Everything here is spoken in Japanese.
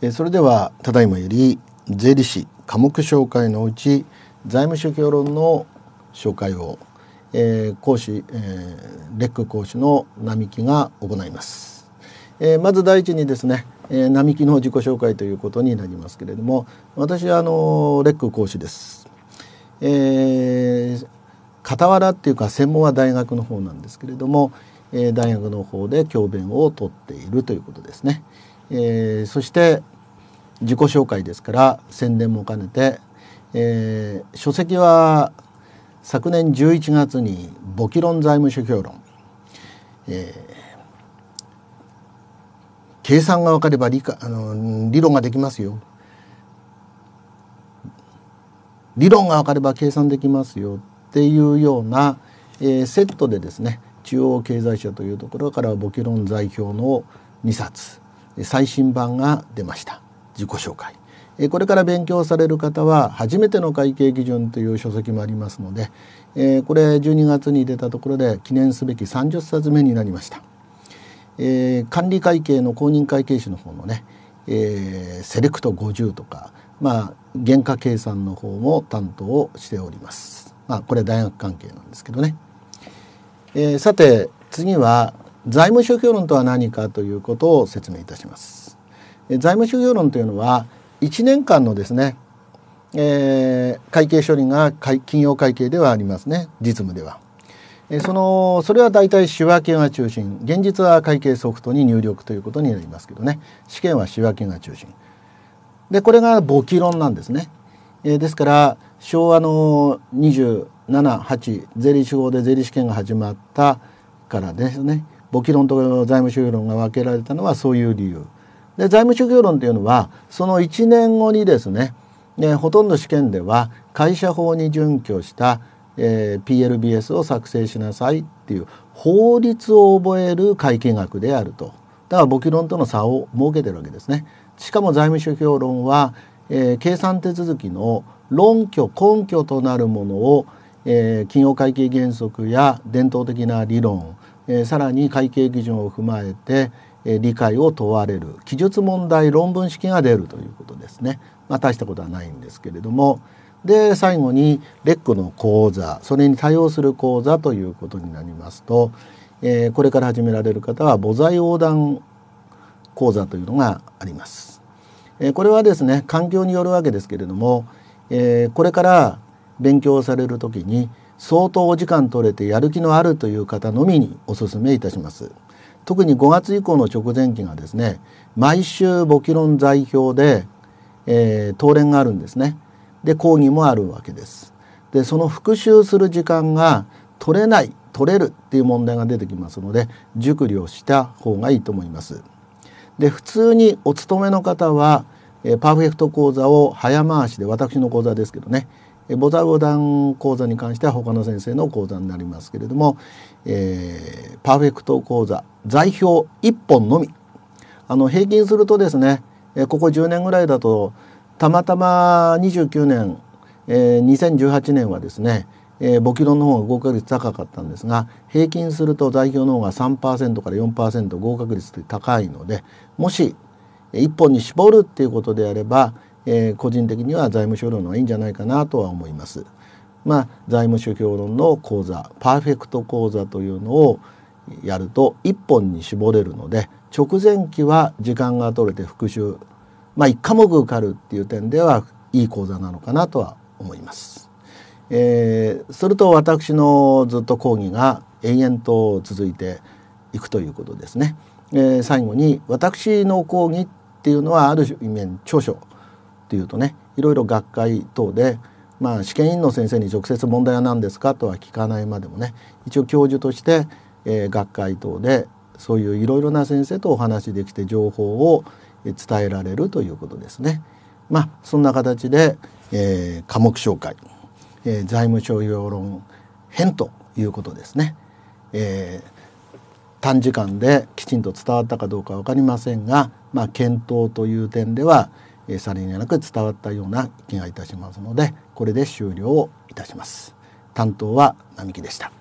えそれではただいまより税理士科目紹介のうち財務諸表論の紹介を、えー、講師、えー、レック講師の並木が行います、えー、まず第一にですね、え並木の自己紹介ということになりますけれども私はあのレック講師です、え傍らっていうか専門は大学の方なんですけれども、え大学の方で教鞭をとっているということですね。えー、そして自己紹介ですから宣伝も兼ねて、えー、書籍は昨年11月に「簿記論財務諸評論」えー、計算が分かれば理かあの理論ができますよ」「理論が分かれば計算できますよ」っていうような、えー、セットでですね中央経済社というところから簿記論財表の2冊最新版が出ました自己紹介これから勉強される方は「初めての会計基準」という書籍もありますのでこれ12月に出たところで記念すべき30冊目になりました。管理会計の公認会計士の方のねえセレクト50とか、まあ、原価計算の方も担当をしております。まあ、これ大学関係なんですけどね。えさて次は財務諸表論とは何かということを説明いたします。財務諸表論というのは1年間のですね、えー、会計処理が金融会計ではありますね実務では。そのそれは大体仕分けが中心現実は会計ソフトに入力ということになりますけどね試験は仕分けが中心でこれが簿記論なんですね、えー、ですから昭和の278税理士法で税理試験が始まったからですね簿記論と財務諸表論が分けられたのはそういう理由。で財務諸表論というのはその1年後にですねねほとんど試験では会社法に準拠した、えー、PLBS を作成しなさいっていう法律を覚える会計学であるとだから簿記論との差を設けてるわけですね。しかも財務諸表論は、えー、計算手続きの論拠根拠となるものを、えー、企業会計原則や伝統的な理論えー、さらに会計基準を踏まえて、えー、理解を問われる記述問題論文式が出るということですね、まあ、大したことはないんですけれどもで最後にレックの講座それに対応する講座ということになりますと、えー、これから始められる方は母材横断講座というのがあります。えー、これはですね環境によるわけですけれども、えー、これから勉強される時に相当お時間取れてやる気のあるという方のみにお勧めいたします。特に5月以降の直前期がですね毎週簿記論在表で、えー、当連があるんですねで講義もあるわけですでその復習する時間が取れない取れるっていう問題が出てきますので熟慮した方がいいと思いますで普通にお勤めの方は、パーフェクト講座を早回しで私の講座ですけどねボザウダン講座に関しては他の先生の講座になりますけれども、えー、パーフェクト講座座標1本のみあの平均するとですねここ10年ぐらいだとたまたま29年、えー、2018年はですね、えー、ボキの方が合格率高かったんですが平均すると座標の方が3%から4%合格率って高いのでもし1本に絞るっていうことであればえー、個人的には財務諸論のいいんじゃないかなとは思います。まあ、財務諸表論の講座パーフェクト講座というのをやると1本に絞れるので直前期は時間が取れて復習まあ1科目受かるっていう点ではいい講座なのかなとは思います。えー、それと私のずっと講義が延々と続いていくということですね。えー、最後に私の講義っていうのはある意味長所っていうとねいろいろ学会等で、まあ、試験委員の先生に直接問題は何ですかとは聞かないまでもね一応教授として、えー、学会等でそういういろいろな先生とお話できて情報を伝えられるということですね。まあ、そんな形で、えー、科目紹介、えー、財務省要論編ということですね。えー、短時間できちんと伝わったかどうか分かりませんが、まあ、検討という点では、えさりげなく伝わったような気がいたしますのでこれで終了をいたします。担当は並木でした。